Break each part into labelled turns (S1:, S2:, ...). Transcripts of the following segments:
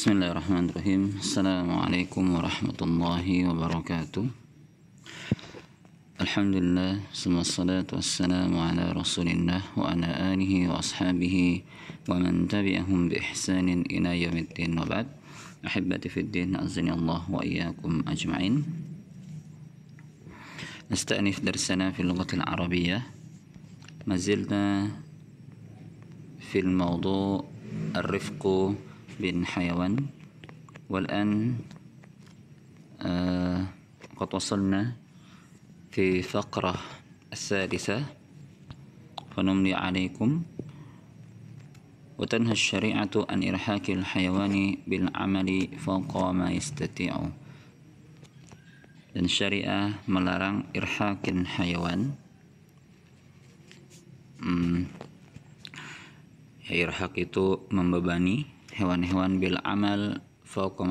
S1: بسم الله الرحمن الرحيم السلام عليكم ورحمة الله وبركاته الحمد لله ثم الصلاة والسلام على رسول الله وعلى آله وأصحابه ومن تبعهم بإحسان إلى يوم الدين وبعد أحبتي في الدين أعزني الله وإياكم أجمعين نستأنف درسنا في اللغة العربية ما زلنا في الموضوع الرفق bin حيوان والآن قد وصلنا في فقرة السادسة فنملي عليكم وتنهى الشريعة عن إرحاك الحيوان بالعمل فوق ما يستطيع dan syariah melarang irhakin hayawan hmm, ya irhak itu membebani hewan-hewan bil amal fauqa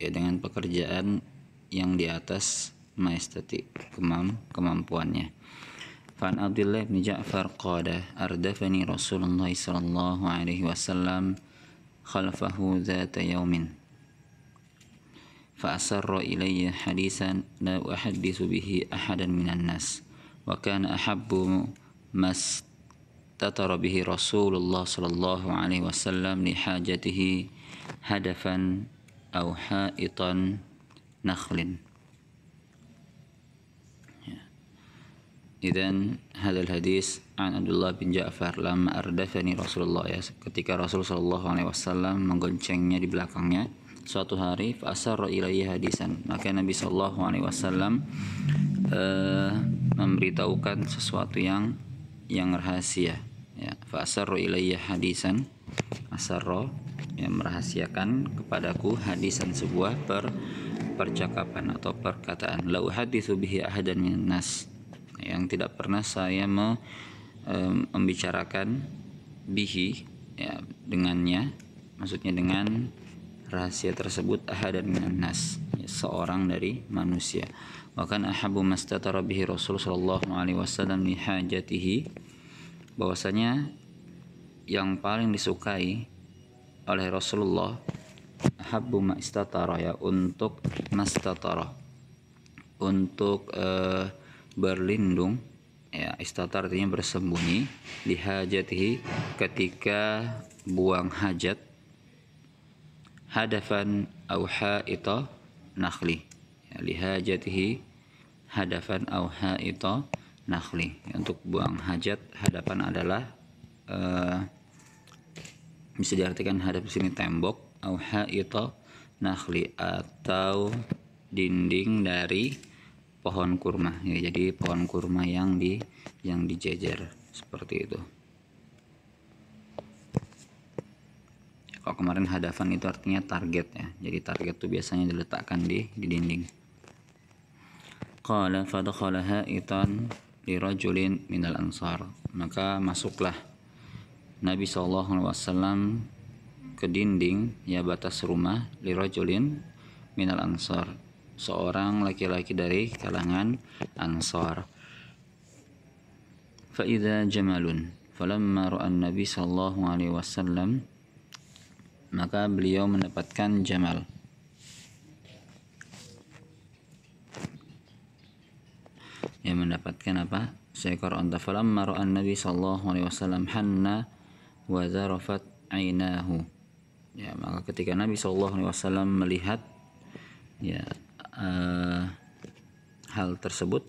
S1: ya dengan pekerjaan yang di atas maestati kemam kemampuannya Fan Abdullah bin Ja'far qala ardafani Rasulullah sallallahu alaihi wasallam khalfahu yaumin. Fa asarra ilayya hadisan la لا bihi ahadan minan nas wa kana ahabbu mas اقتطر bihi Rasulullah sallallahu alaihi wasallam li hajatihi hadafan هدفا haitan nakhlin. Ya. Idan hadal hadis an Abdullah bin Ja'far lam ardafani Rasulullah ya ketika Rasul sallallahu alaihi wasallam menggoncengnya di belakangnya suatu hari fasar ilaihi hadisan maka Nabi sallallahu alaihi wasallam uh, memberitahukan sesuatu yang yang rahasia ya fasarro ilayya hadisan asarro yang merahasiakan kepadaku hadisan sebuah per percakapan atau perkataan lau haditsu bihi ahadan min nas yang tidak pernah saya me, um, membicarakan bihi ya dengannya maksudnya dengan rahasia tersebut ahadan min nas ya, seorang dari manusia Bahkan ahabu mastatara bihi Rasul sallallahu alaihi wasallam li hajatihi bahwasanya yang paling disukai oleh Rasulullah ahabu mastatara ya untuk mastatara untuk uh, berlindung ya istatar artinya bersembunyi di hajatihi ketika buang hajat hadafan au haita nakhli ya, lihajatihi hadafan au itu nakhli untuk buang hajat hadapan adalah uh, bisa diartikan hadap di sini tembok au itu nakhli atau dinding dari pohon kurma ya, jadi pohon kurma yang di yang dijejer seperti itu kalau kemarin hadapan itu artinya target ya jadi target itu biasanya diletakkan di di dinding qala fadkhalaha itan lirajulin minal ansar maka masuklah Nabi SAW ke dinding ya batas rumah lirajulin minal ansar seorang laki-laki dari kalangan ansar Faida jamalun, falamma ra'a an Nabi sallallahu alaihi wasallam maka beliau mendapatkan jamal. Ya mendapatkan apa? Seekor unta. Falamma ra'an Nabi sallallahu alaihi wasallam hanna wa zarafat ainahu. Ya, maka ketika Nabi sallallahu alaihi wasallam melihat ya uh, hal tersebut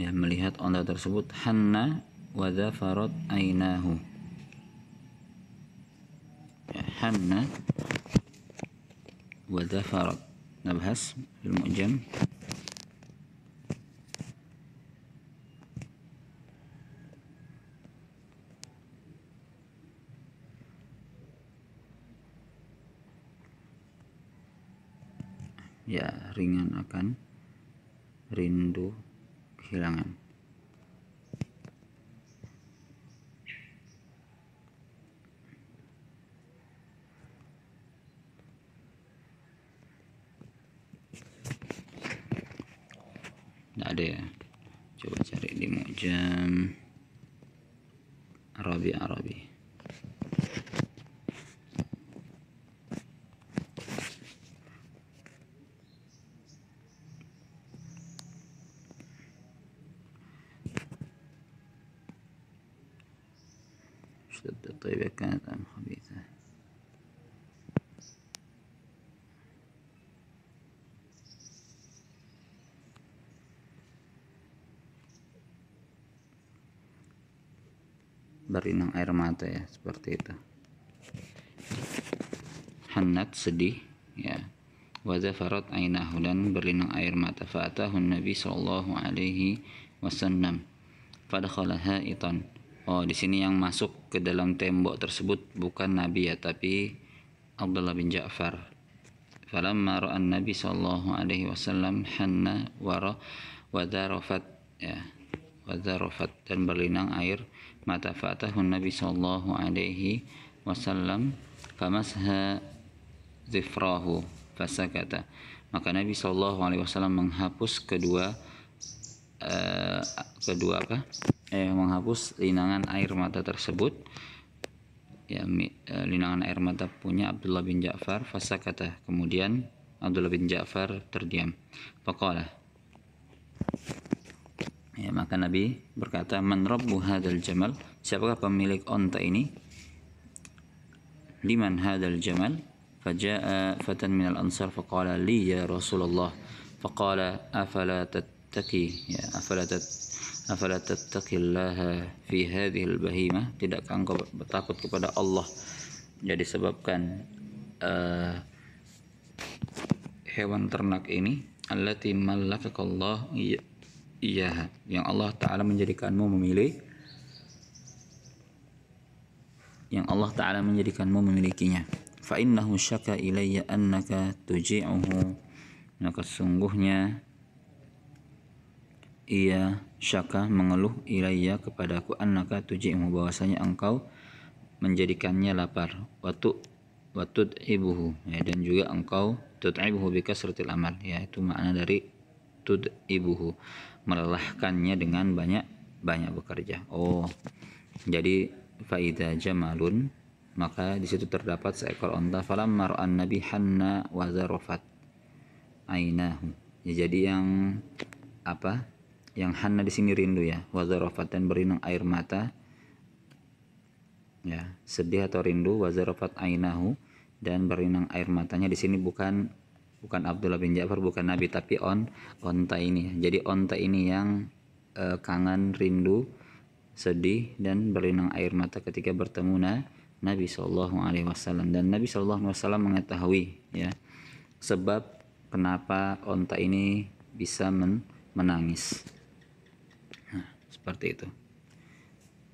S1: ya melihat unta tersebut hanna wa zafarat ainahu حن وذفرت نبحث في المعجم ya ringan akan rindu kehilangan شد الطيبة كانت أم خبيثة berinang air mata ya seperti itu hanat sedih ya wazafarat ainahu dan berinang air mata fa'atahu nabi sallallahu alaihi wasallam fadakhala itan Oh, di sini yang masuk ke dalam tembok tersebut bukan Nabi ya, tapi Abdullah bin Ja'far. Falamma ra'an Nabi sallallahu alaihi wasallam hanna wara wadarafat ya, wadarafat dan berlinang air mata fatahun Nabi sallallahu alaihi wasallam famasha zifrahu fasakata. Maka Nabi sallallahu alaihi wasallam menghapus kedua uh, kedua apa? eh, menghapus linangan air mata tersebut ya eh, linangan air mata punya Abdullah bin Ja'far fasa kata kemudian Abdullah bin Ja'far terdiam pokoklah ya maka Nabi berkata man rabbu hadal jamal siapakah pemilik onta ini liman hadal jamal faja'a fatan al ansar faqala liya Rasulullah faqala afala tattaki ya afala afala tattaqillaha fi hadhil bahimah tidakkah engkau kepada Allah jadi disebabkan uh, hewan ternak ini allati malakakallah iya yang Allah taala menjadikanmu memilih yang Allah taala menjadikanmu memilikinya fa innahu syaka ilayya annaka tuji'uhu maka sungguhnya ia syaka mengeluh ilaiya kepadaku annaka tujimu bahwasanya engkau menjadikannya lapar watut watut ibuhu ya, dan juga engkau tut tut'ibuhu bika sertil amal ya itu makna dari tut ibuhu melelahkannya dengan banyak banyak bekerja oh jadi faida jamalun maka di situ terdapat seekor onta falam mar'an nabi hanna wazarofat ainahu ya, jadi yang apa yang Hana di sini rindu ya wazarofat dan berinang air mata ya sedih atau rindu wazarofat ainahu dan berinang air matanya di sini bukan bukan Abdullah bin Ja'far bukan Nabi tapi on onta ini jadi onta ini yang e, kangen rindu sedih dan berinang air mata ketika bertemu na, Nabi Shallallahu Alaihi Wasallam dan Nabi Shallallahu Alaihi Wasallam mengetahui ya sebab kenapa onta ini bisa men, menangis seperti itu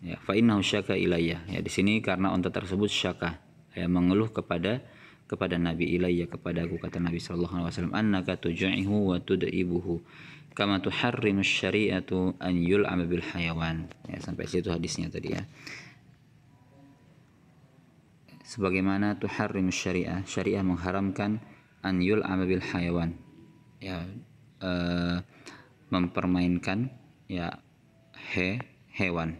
S1: ya fa innahu syaka ilayya ya di sini karena unta tersebut syaka ya mengeluh kepada kepada Nabi ilayya aku kata Nabi sallallahu alaihi wasallam annaka tuj'ihu wa tud'ibuhu kama tuharrimu syari'atu an yul'ama bil hayawan ya sampai situ hadisnya tadi ya sebagaimana tuharrimu syari'ah syariah mengharamkan an yul'ama bil hayawan ya uh, mempermainkan ya he hewan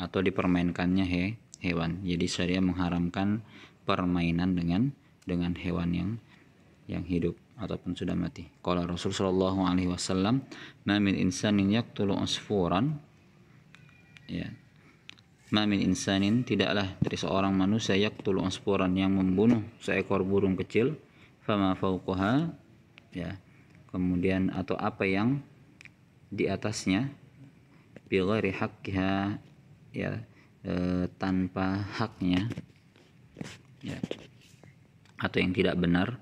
S1: atau dipermainkannya he hewan. Jadi syariah mengharamkan permainan dengan dengan hewan yang yang hidup ataupun sudah mati. Kalau Rasul sallallahu alaihi wasallam, "Ma min insanin yaqtulu usfuran" ya. "Ma min insanin tidaklah dari seorang manusia yaqtulu usfuran yang membunuh seekor burung kecil, fama fauqaha" ya. Kemudian atau apa yang di atasnya bilori ghairi ya e, tanpa haknya ya atau yang tidak benar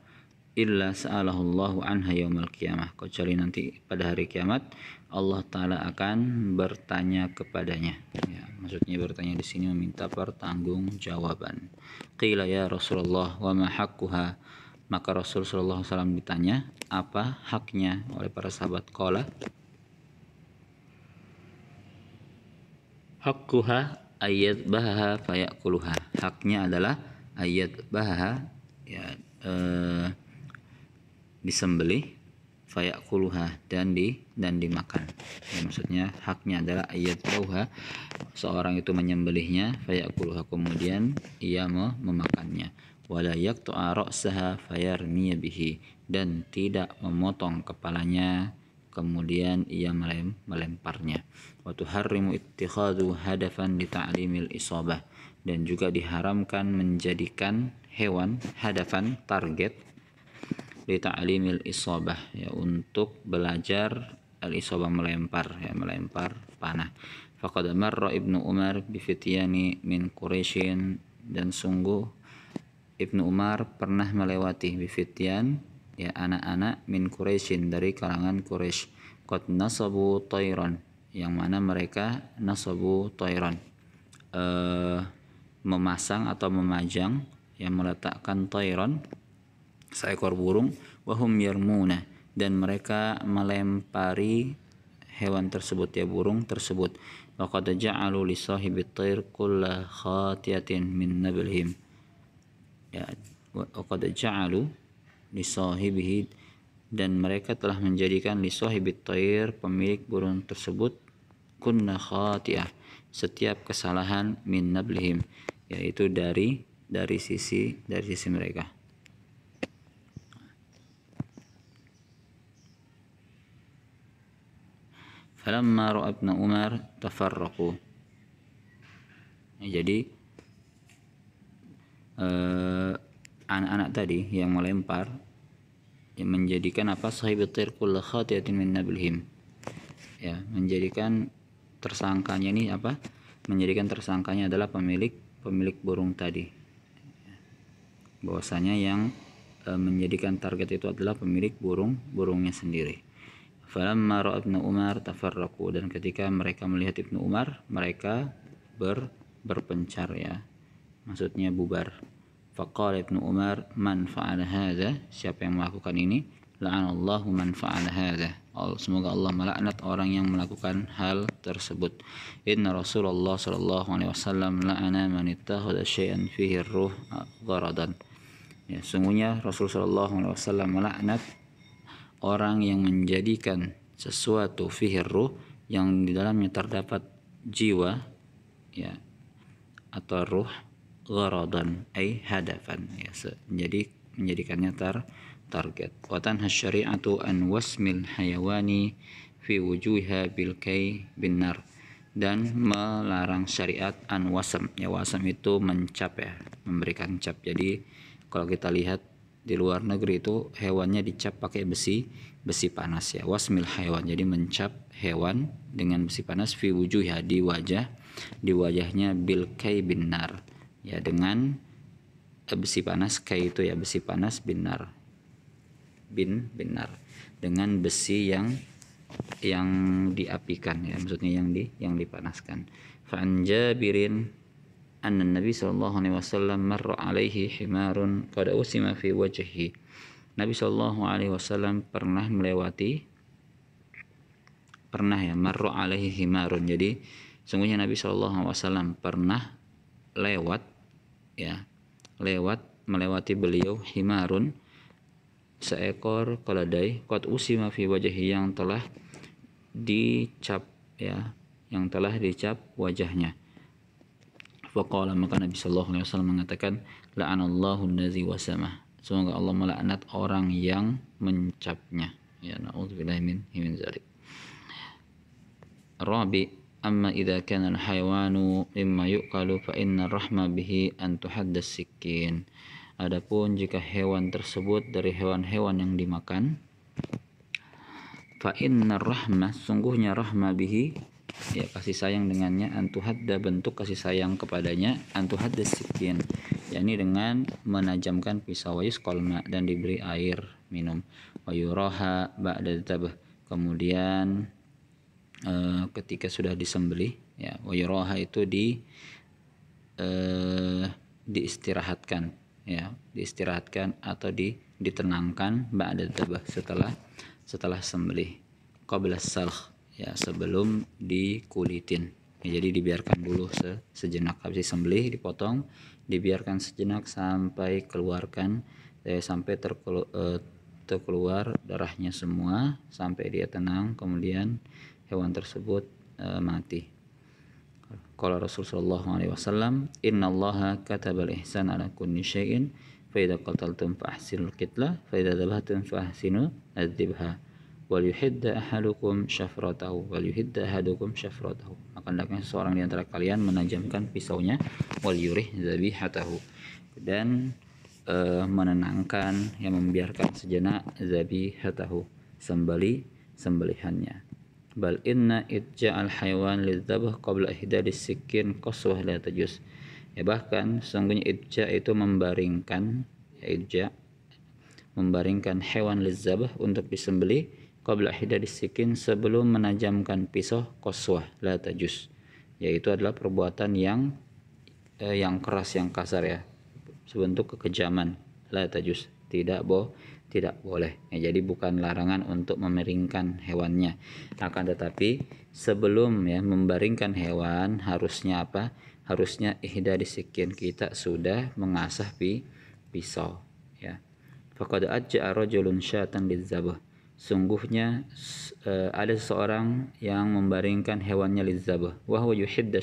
S1: illa sa'alahullahu anha yaumal qiyamah kecuali nanti pada hari kiamat Allah taala akan bertanya kepadanya ya maksudnya bertanya di sini meminta pertanggungjawaban qila ya Rasulullah wa ma haqquha maka rasulullah saw ditanya apa haknya oleh para sahabat kola hakkuha ayat bahaha kuluha. haknya adalah ayat bahaha ya eh, fayak kuluha dan di dan dimakan ya, maksudnya haknya adalah ayat bahaha seorang itu menyembelihnya kuluha kemudian ia memakannya Walayak yaqta'a saha fayar bihi dan tidak memotong kepalanya kemudian ia melem, melemparnya Waktu harimu itu hadafan di ta'limil isobah dan juga diharamkan menjadikan hewan hadafan target di ta'limil isobah ya untuk belajar al isobah melempar ya melempar panah faqad ro ibnu umar bivitiani min quraisyin dan sungguh Ibnu Umar pernah melewati bivitian ya anak-anak min Quraisyin dari kalangan Quraisy qad nasabu tayran yang mana mereka nasabu tayran e, memasang atau memajang yang meletakkan tayran seekor burung wahum yarmuna dan mereka melempari hewan tersebut ya burung tersebut laqad ja'alu li sahibit tayr kulla khatiyatin min nablihim ya laqad ja'alu lisohibihi dan mereka telah menjadikan lisahibit toir pemilik burung tersebut kunna khati'ah setiap kesalahan min nablihim yaitu dari dari sisi dari sisi mereka falamma ra'abna umar tafarraqu jadi eh, anak-anak tadi yang melempar yang menjadikan apa sahibut kulla khatiatin min nablihim ya menjadikan tersangkanya ini apa menjadikan tersangkanya adalah pemilik pemilik burung tadi bahwasanya yang e, menjadikan target itu adalah pemilik burung burungnya sendiri falamma ibnu umar tafarraqu dan ketika mereka melihat ibnu umar mereka ber berpencar ya maksudnya bubar Faqala Ibnu Umar man fa'ala siapa yang melakukan ini la'anallahu man fa'ala hadza semoga Allah melaknat orang yang melakukan hal tersebut inna Rasulullah sallallahu alaihi wasallam la'ana man ittakhadha syai'an fihi ruh gharadan ya sungguhnya Rasul sallallahu alaihi wasallam melaknat orang yang menjadikan sesuatu fihi ruh yang di dalamnya terdapat jiwa ya atau ruh gharadan ay hadafan ya menjadi menjadikannya tar target wa tanha syari'atu an wasmil hayawani fi wujuhha bil kay bin nar dan melarang syariat an wasam ya wasam itu mencap ya memberikan cap jadi kalau kita lihat di luar negeri itu hewannya dicap pakai besi besi panas ya wasmil hewan jadi mencap hewan dengan besi panas fi wujuh ya di wajah di wajahnya bil kay binar ya dengan besi panas kayak itu ya besi panas binar bin binar dengan besi yang yang diapikan ya maksudnya yang di yang dipanaskan fa'an birin an nabi sallallahu alaihi wasallam marra alaihi himarun qad usima fi wajhi nabi sallallahu alaihi wasallam pernah melewati pernah ya marra alaihi himarun jadi sungguhnya nabi sallallahu alaihi wasallam pernah lewat ya lewat melewati beliau himarun seekor keledai kot usima fi wajhi yang telah dicap ya yang telah dicap wajahnya Fakallah maka Nabi Shallallahu Alaihi Wasallam mengatakan La anallahu nazi wasama semoga Allah melaknat orang yang mencapnya ya naudzubillah himin zalik Rabi أما إذا كان الحيوان مما يؤكل فإن الرحمة به أن تحد السكين Adapun jika hewan tersebut dari hewan-hewan yang dimakan fa rahmah sungguhnya rahmah bihi ya kasih sayang dengannya antuhadda bentuk kasih sayang kepadanya antuhadda sikin ini dengan menajamkan pisau wayus kolma dan diberi air minum Wayuroha ba'da tabah kemudian e, ketika sudah disembelih ya wayroha itu di e, diistirahatkan ya diistirahatkan atau di ditenangkan ba'da tabah setelah setelah sembelih qabla salh ya sebelum dikulitin ya, jadi dibiarkan dulu se sejenak habis sembelih dipotong dibiarkan sejenak sampai keluarkan eh, sampai terkelu eh, terkeluar darahnya semua sampai dia tenang kemudian hewan tersebut e, mati. Kalau Rasulullah SAW, alaihi wasallam, "Innallaha katabal ihsan ala kunni syai'in, faida qataltum fa ahsinul qitla, faida idza fa ahsinu adzibha." wal yuhidda ahalukum syafratahu wal yuhidda ahadukum syafratahu maka hendaknya seorang di antara kalian menajamkan pisaunya wal yurih zabihatahu dan uh, menenangkan yang membiarkan sejenak zabihatahu sembeli sembelihannya bal inna itja al haywan lidzabh qabla ihdadis sikin qaswah la tajus ya bahkan sesungguhnya itja itu membaringkan ya itja membaringkan hewan lidzabh untuk disembelih qabla ihdadis sikin sebelum menajamkan pisau qaswah la tajus yaitu adalah perbuatan yang eh, yang keras yang kasar ya sebentuk kekejaman la tajus tidak boh tidak boleh. Ya, jadi bukan larangan untuk memiringkan hewannya. Akan tetapi sebelum ya membaringkan hewan harusnya apa? Harusnya ihda disikin kita sudah mengasah pi pisau ya. Faqad ajja'a rajulun syatan Sungguhnya e, ada seorang yang membaringkan hewannya lizabah wa yuhidda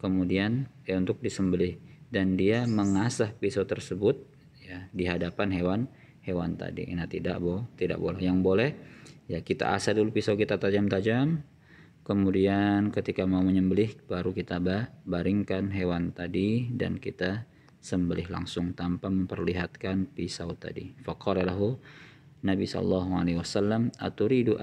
S1: Kemudian ya untuk disembelih dan dia mengasah pisau tersebut ya di hadapan hewan hewan tadi. Nah, tidak boh, tidak boleh. Yang boleh ya kita asah dulu pisau kita tajam-tajam. Kemudian ketika mau menyembelih baru kita bah baringkan hewan tadi dan kita sembelih langsung tanpa memperlihatkan pisau tadi. Faqalahu Nabi sallallahu alaihi wasallam aturidu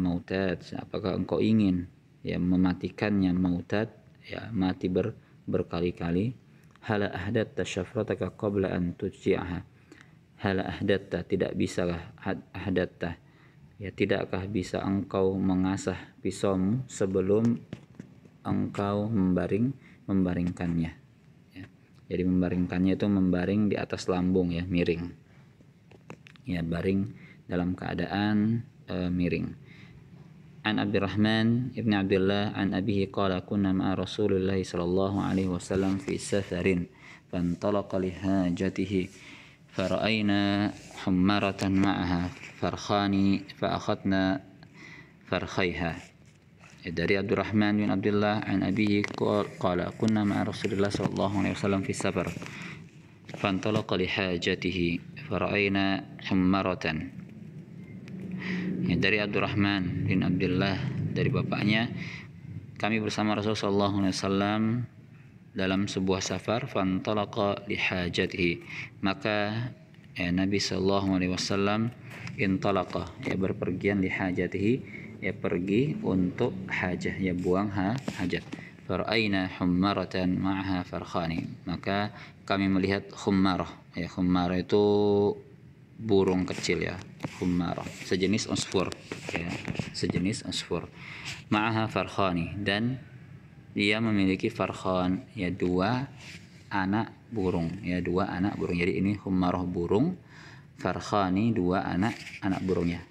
S1: mautat. Apakah engkau ingin ya mematikannya mautat ya mati ber berkali-kali? Hala ahdat tasyafrataka qabla an tujji'aha hal ahdatta tidak bisalah ahdatta ya tidakkah bisa engkau mengasah pisau sebelum engkau membaring membaringkannya ya. jadi membaringkannya itu membaring di atas lambung ya miring ya baring dalam keadaan uh, miring An Abdurrahman ibn Abdullah an abihi qala kunna ma Rasulullah sallallahu alaihi wasallam fi safarin fantalaqa lihajatihi فرأينا حمارة معها فرخاني فأخذنا فرخيها eh, dari Abdurrahman bin Abdullah an abihi qala kunna ma'a Rasulillah sallallahu alaihi wasallam fi safar fantalaqa li hajatihi fara'aina hummaratan ya, dari Abdurrahman bin Abdullah dari bapaknya kami bersama Rasulullah sallallahu alaihi wasallam dalam sebuah safar fantalaqa lihajatihi maka ya, Nabi Shallallahu Alaihi Wasallam intalaqa ya berpergian lihajatihi ya pergi untuk hajah ya buang ha, hajat faraina hummaratan ma'ha farkhani maka kami melihat hummarah ya hummarah itu burung kecil ya hummarah sejenis usfur ya sejenis usfur ma'ha farkhani dan dia memiliki farkhon ya dua anak burung ya dua anak burung jadi ini humaroh burung farkhani dua anak anak burungnya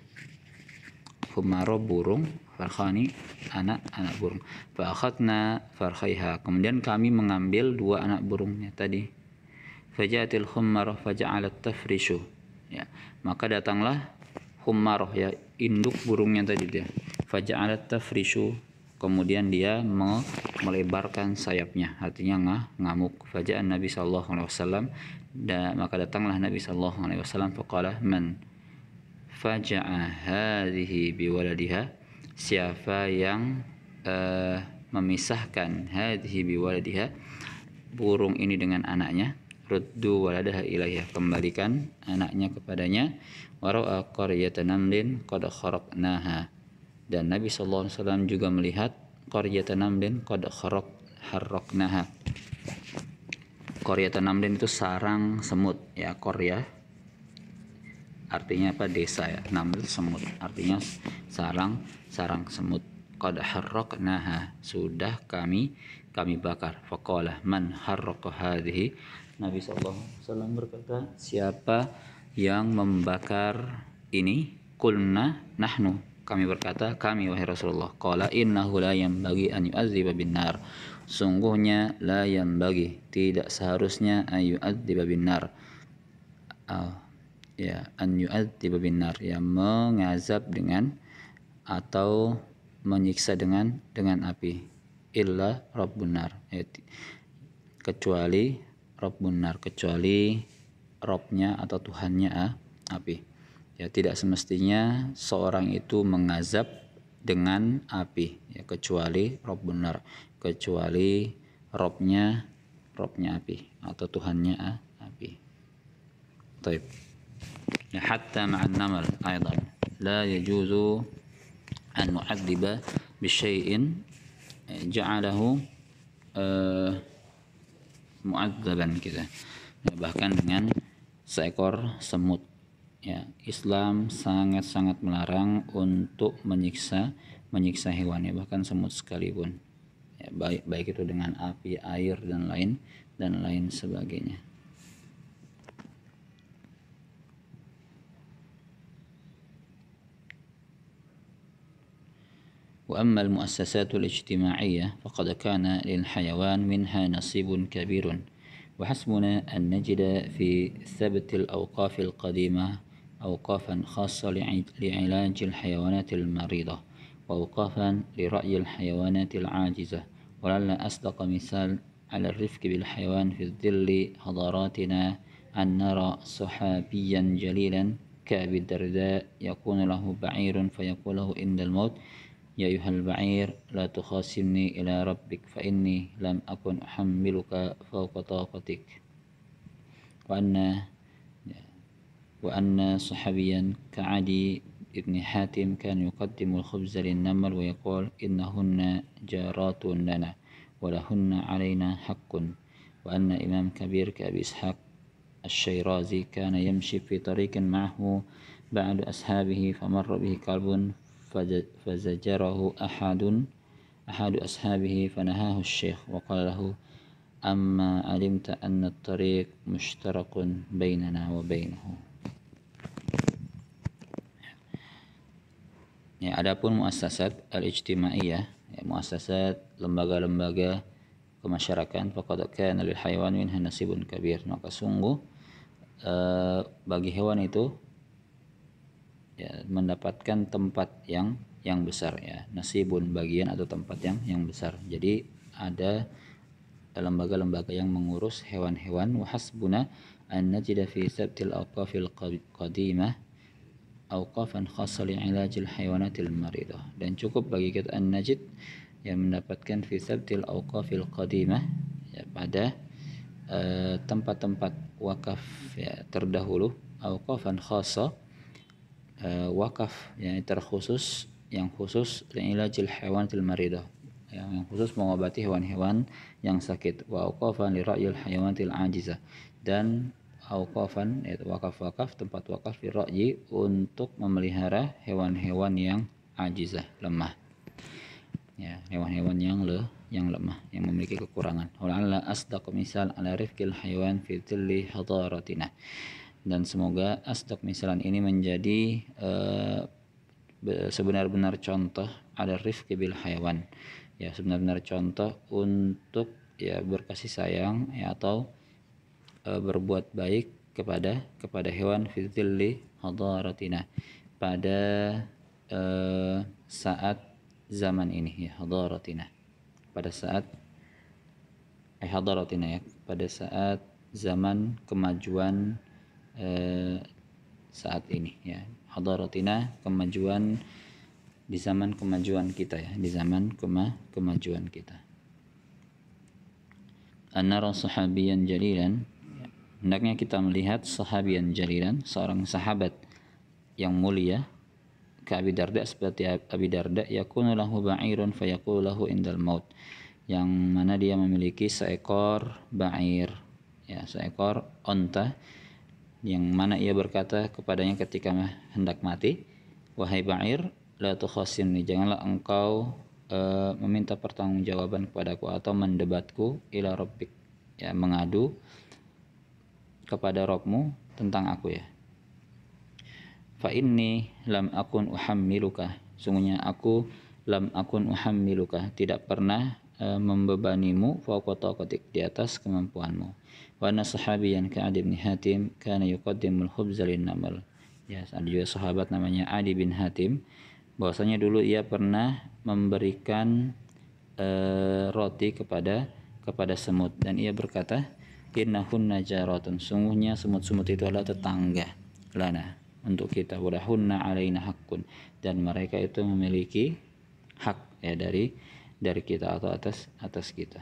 S1: humaroh burung farkhani anak anak burung fakatna farkhaiha kemudian kami mengambil dua anak burungnya tadi fajatil humaroh faja'alat tafrisu ya maka datanglah humaroh ya induk burungnya tadi dia faja'alat tafrisu kemudian dia me melebarkan sayapnya artinya ngah ngamuk fajaan Nabi Shallallahu Alaihi Wasallam dan maka datanglah Nabi Shallallahu Alaihi Wasallam faqala man faja'a hadhihi biwaladiha siapa yang uh, memisahkan hadhihi biwaladiha burung ini dengan anaknya ruddu waladaha ilaiha kembalikan anaknya kepadanya wara'a qaryatan namlin qad kharaqnaha dan Nabi sallallahu alaihi wasallam juga melihat Korea tanam qaryata namdin qad kharaq Korea tanam namdin itu sarang semut ya Korea. artinya apa desa ya namdin semut artinya sarang sarang semut qad harraqnaha sudah kami kami bakar faqala man harraqa hadhihi Nabi sallallahu alaihi wasallam berkata siapa yang membakar ini kulna nahnu kami berkata, kami wahai Rasulullah, qala innahu la bagi an yu'adziba binar. Sungguhnya la bagi tidak seharusnya an yu'adziba binar. Uh, ah, ya, an yu'adziba binar, ya mengazab dengan atau menyiksa dengan dengan api. Illa rabbunar. Ya, kecuali nar kecuali robnya atau Tuhannya ah, api. Ya, tidak semestinya seorang itu mengazab dengan api, ya, kecuali Rob benar, kecuali Robnya, Robnya api atau Tuhannya ah, api. Taib. Ya, hatta ma'an namal aydan la yajuzu an nu'adziba bi syai'in eh, ja'alahu uh, mu'adzaban kita. Ya, bahkan dengan seekor semut ya Islam sangat-sangat melarang untuk menyiksa menyiksa hewan ya bahkan semut sekalipun ya, baik baik itu dengan api air dan lain dan lain sebagainya وأما المؤسسات الاجتماعية فقد كان للحيوان منها نصيب كبير وحسبنا أن نجد في ثبت الأوقاف القديمة أوقافا خاصة لعلاج الحيوانات المريضة وأوقافا لرأي الحيوانات العاجزة ولعل أصدق مثال على الرفق بالحيوان في ظل حضاراتنا أن نرى صحابيا جليلا كأبي الدرداء يكون له بعير فيقول له عند الموت يا أيها البعير لا تخاصمني إلى ربك فإني لم أكن أحملك فوق طاقتك وأن وأن صحابيا كعدي بن حاتم كان يقدم الخبز للنمل ويقول إنهن جارات لنا ولهن علينا حق وأن إمام كبير كأبي إسحاق الشيرازي كان يمشي في طريق معه بعد أصحابه فمر به كلب فزجره أحد أحد أصحابه فنهاه الشيخ وقال له أما علمت أن الطريق مشترك بيننا وبينه Ya, adapun muassasat al-ijtimaiyah, ya, muassasat lembaga-lembaga kemasyarakatan faqad kana lil haywan minha nasibun kabir. Maka sungguh eh, bagi hewan itu ya, mendapatkan tempat yang yang besar ya nasibun bagian atau tempat yang yang besar jadi ada lembaga-lembaga yang mengurus hewan-hewan wahasbuna an najida fi sabtil aqafil qadimah awqafan khassa ilajil hayawanatil maridah dan cukup bagi kita an-najid yang mendapatkan fi sabtil awqafil qadimah ya, pada eh, tempat-tempat uh, wakaf ya, terdahulu awqafan khassa uh, eh, wakaf yang terkhusus yang khusus ilajil hayawanatil maridah ya, yang khusus mengobati hewan-hewan yang sakit wa awqafan li ra'yil hayawanatil ajizah dan auqafan yaitu wakaf-wakaf tempat wakaf ro'ji untuk memelihara hewan-hewan yang ajizah lemah ya hewan-hewan yang le yang lemah yang memiliki kekurangan walalla asdaq misal ala rifqil hayawan fi tilli hadaratina dan semoga asdaq misalan ini menjadi uh, sebenar-benar contoh ada rifqi bil hayawan ya sebenar-benar contoh untuk ya berkasih sayang ya atau E, berbuat baik kepada kepada hewan fitilli hadaratina pada uh, saat zaman ini ya hadaratina pada saat eh hadaratina ya pada saat zaman kemajuan uh, saat ini ya hadaratina kemajuan di zaman kemajuan kita ya di zaman kema kemajuan kita anara sahabiyan jalilan hendaknya kita melihat sahabian jalilan seorang sahabat yang mulia ke Abi Darda seperti Abi Darda yakunu lahu ba'irun fayaqulu lahu indal maut yang mana dia memiliki seekor ba'ir ya seekor onta yang mana ia berkata kepadanya ketika hendak mati wahai ba'ir la tukhasimni janganlah engkau e, meminta pertanggungjawaban kepadaku atau mendebatku ila rabbik ya mengadu kepada Robmu tentang aku ya. Fa ini lam akun uhammiluka. Sungguhnya aku lam akun uhammiluka, tidak pernah e, membebanimu fawqata qatik di atas kemampuanmu. Wa anna sahabiyan Ka'ad bin Hatim kana yuqaddimul khubza namal. Ya, ada juga sahabat namanya Adi bin Hatim bahwasanya dulu ia pernah memberikan e, roti kepada kepada semut dan ia berkata innahun najaratun sungguhnya semut-semut itu adalah tetangga lana untuk kita walahunna alaina hakun dan mereka itu memiliki hak ya dari dari kita atau atas atas kita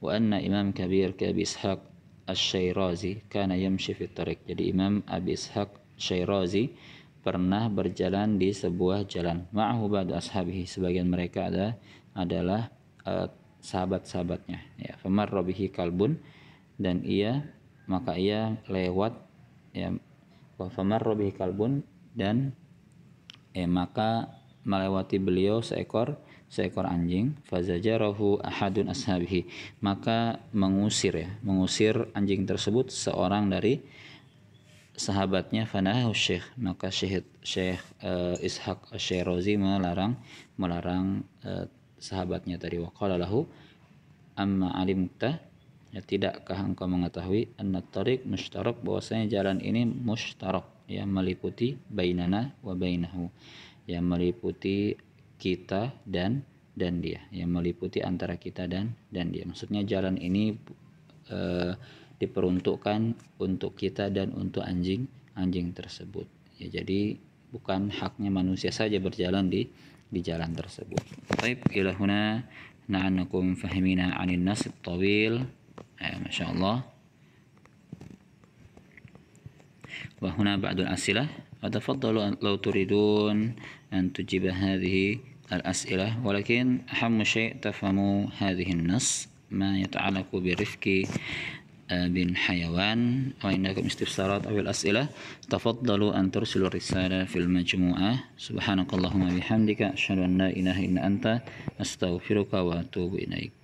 S1: wa anna imam kabir ke ishaq asy-syairazi kana yamshi fi tariq jadi imam abi ishaq syairazi pernah berjalan di sebuah jalan ma'hu ba'da ashabihi sebagian mereka ada adalah uh, sahabat-sahabatnya ya famar robihi kalbun dan ia maka ia lewat ya wa famar robihi kalbun dan eh maka melewati beliau seekor seekor anjing fazajarahu ahadun ashabihi maka mengusir ya mengusir anjing tersebut seorang dari sahabatnya fanahu syekh maka syekh syekh uh, ishaq syekh melarang melarang uh, sahabatnya tadi waqala lahu amma alimta ya tidakkah engkau mengetahui anna tariq mushtarak bahwasanya jalan ini mushtarak ya meliputi bainana wa bainahu yang meliputi kita dan dan dia yang meliputi antara kita dan dan dia maksudnya jalan ini e, diperuntukkan untuk kita dan untuk anjing anjing tersebut ya jadi bukan haknya manusia saja berjalan di بجالان tersebut طيب إلى هنا نعنكم فهمنا عن النص الطويل أيوة ما شاء الله وهنا بعض الأسئلة أتفضل لو تريدون أن تجيب هذه الأسئلة ولكن أهم شيء تفهموا هذه النص ما يتعلق برفق bin Hayawan wa innakum istifsarat awil as'ilah tafaddalu an tursilu fil majmu'ah subhanakallahumma bihamdika asyhadu an la ilaha illa anta astaghfiruka wa atubu ilaik